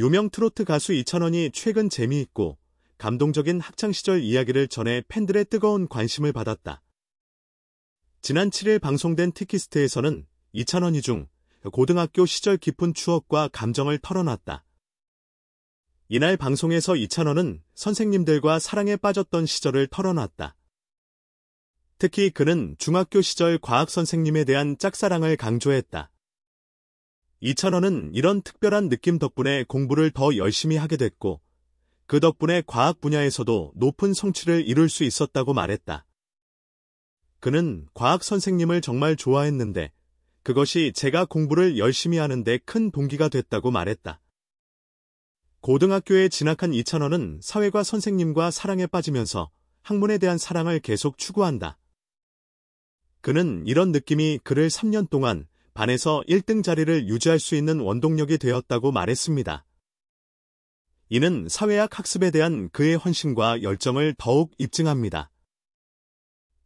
유명 트로트 가수 이찬원이 최근 재미있고 감동적인 학창시절 이야기를 전해 팬들의 뜨거운 관심을 받았다. 지난 7일 방송된 티키스트에서는 이찬원이 중 고등학교 시절 깊은 추억과 감정을 털어놨다. 이날 방송에서 이찬원은 선생님들과 사랑에 빠졌던 시절을 털어놨다. 특히 그는 중학교 시절 과학 선생님에 대한 짝사랑을 강조했다. 이찬원은 이런 특별한 느낌 덕분에 공부를 더 열심히 하게 됐고 그 덕분에 과학 분야에서도 높은 성취를 이룰 수 있었다고 말했다. 그는 과학 선생님을 정말 좋아했는데 그것이 제가 공부를 열심히 하는데 큰 동기가 됐다고 말했다. 고등학교에 진학한 이찬원은 사회과 선생님과 사랑에 빠지면서 학문에 대한 사랑을 계속 추구한다. 그는 이런 느낌이 그를 3년 동안 반에서 1등 자리를 유지할 수 있는 원동력이 되었다고 말했습니다. 이는 사회학 학습에 대한 그의 헌신과 열정을 더욱 입증합니다.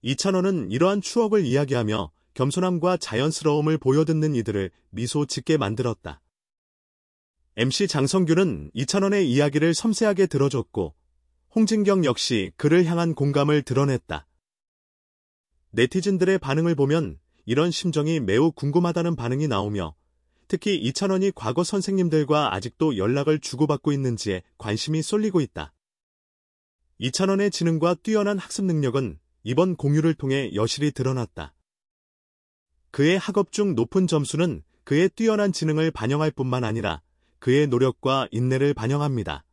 이찬원은 이러한 추억을 이야기하며 겸손함과 자연스러움을 보여듣는 이들을 미소 짓게 만들었다. MC 장성규는 이찬원의 이야기를 섬세하게 들어줬고 홍진경 역시 그를 향한 공감을 드러냈다. 네티즌들의 반응을 보면 이런 심정이 매우 궁금하다는 반응이 나오며 특히 이찬원이 과거 선생님들과 아직도 연락을 주고받고 있는지에 관심이 쏠리고 있다. 이찬원의 지능과 뛰어난 학습 능력은 이번 공유를 통해 여실히 드러났다. 그의 학업 중 높은 점수는 그의 뛰어난 지능을 반영할 뿐만 아니라 그의 노력과 인내를 반영합니다.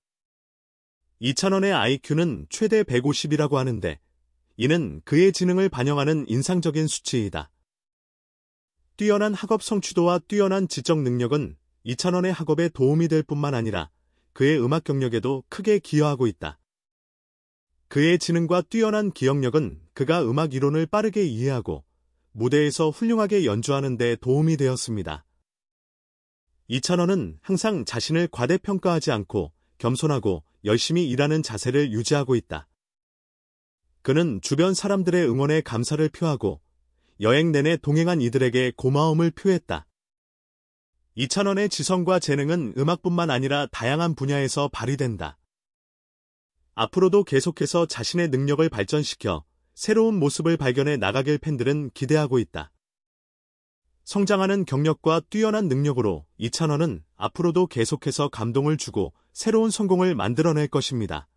이찬원의 IQ는 최대 150이라고 하는데 이는 그의 지능을 반영하는 인상적인 수치이다. 뛰어난 학업 성취도와 뛰어난 지적 능력은 이찬원의 학업에 도움이 될 뿐만 아니라 그의 음악 경력에도 크게 기여하고 있다. 그의 지능과 뛰어난 기억력은 그가 음악 이론을 빠르게 이해하고 무대에서 훌륭하게 연주하는 데 도움이 되었습니다. 이찬원은 항상 자신을 과대평가하지 않고 겸손하고 열심히 일하는 자세를 유지하고 있다. 그는 주변 사람들의 응원에 감사를 표하고 여행 내내 동행한 이들에게 고마움을 표했다. 이찬원의 지성과 재능은 음악뿐만 아니라 다양한 분야에서 발휘된다. 앞으로도 계속해서 자신의 능력을 발전시켜 새로운 모습을 발견해 나가길 팬들은 기대하고 있다. 성장하는 경력과 뛰어난 능력으로 이찬원은 앞으로도 계속해서 감동을 주고 새로운 성공을 만들어낼 것입니다.